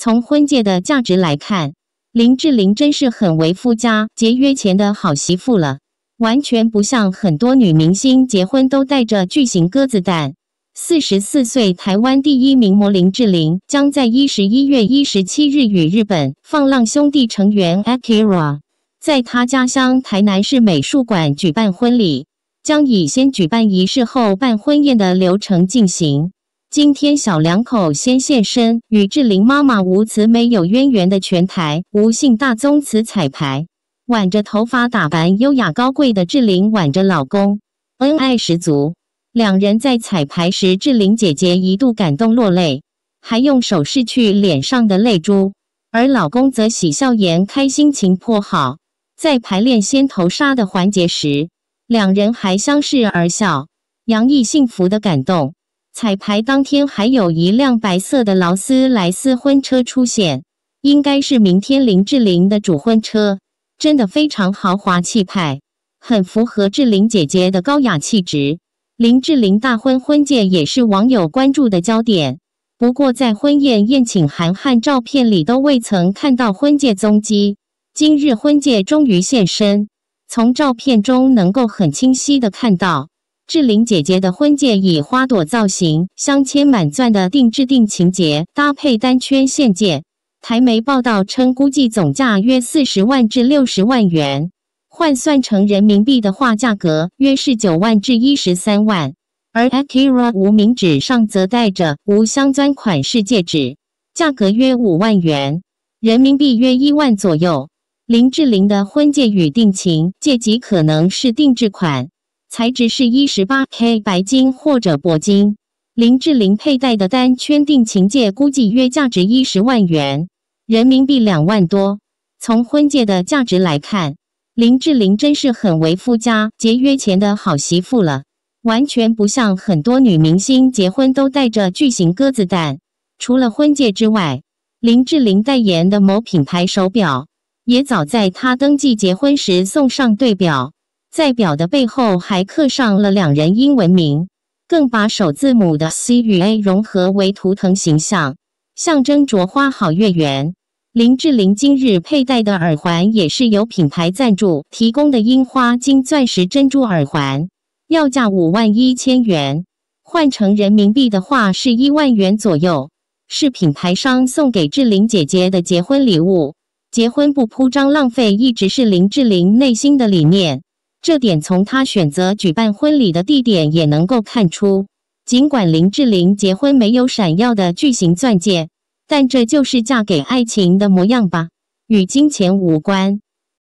从婚戒的价值来看，林志玲真是很为夫家节约钱的好媳妇了，完全不像很多女明星结婚都带着巨型鸽子蛋。四十四岁台湾第一名模林志玲将在一十一月一十七日与日本放浪兄弟成员 Akira，在他家乡台南市美术馆举办婚礼，将以先举办仪式后办婚宴的流程进行。今天，小两口先现身与志玲妈妈吴慈没有渊源的全台吴姓大宗祠彩排，挽着头发打扮优雅高贵的志玲挽着老公，恩爱十足。两人在彩排时，志玲姐姐一度感动落泪，还用手拭去脸上的泪珠，而老公则喜笑颜开，心情颇好。在排练掀头纱的环节时，两人还相视而笑，洋溢幸福的感动。彩排当天，还有一辆白色的劳斯莱斯婚车出现，应该是明天林志玲的主婚车，真的非常豪华气派，很符合志玲姐姐的高雅气质。林志玲大婚婚戒也是网友关注的焦点，不过在婚宴宴请函和照片里都未曾看到婚戒踪迹。今日婚戒终于现身，从照片中能够很清晰的看到。志玲姐姐的婚戒以花朵造型镶嵌满钻的定制定情节，搭配单圈线戒。台媒报道称，估计总价约四十万至六十万元，换算成人民币的话，价格约是九万至一十三万。而 Akira 无名指上则戴着无镶钻款式戒指，价格约五万元，人民币约一万左右。林志玲的婚戒与定情戒极可能是定制款。材质是一十八 K 白金或者铂金。林志玲佩戴的单圈定情戒估计约价值一十万元人民币两万多。从婚戒的价值来看，林志玲真是很为夫家节约钱的好媳妇了，完全不像很多女明星结婚都带着巨型鸽子蛋。除了婚戒之外，林志玲代言的某品牌手表也早在她登记结婚时送上对表。在表的背后还刻上了两人英文名，更把首字母的 C 与 A 融合为图腾形象，象征着花好月圆。林志玲今日佩戴的耳环也是由品牌赞助提供的樱花金钻石珍珠耳环，要价五万一千元，换成人民币的话是一万元左右，是品牌商送给志玲姐姐的结婚礼物。结婚不铺张浪费一直是林志玲内心的理念。这点从他选择举办婚礼的地点也能够看出。尽管林志玲结婚没有闪耀的巨型钻戒，但这就是嫁给爱情的模样吧，与金钱无关。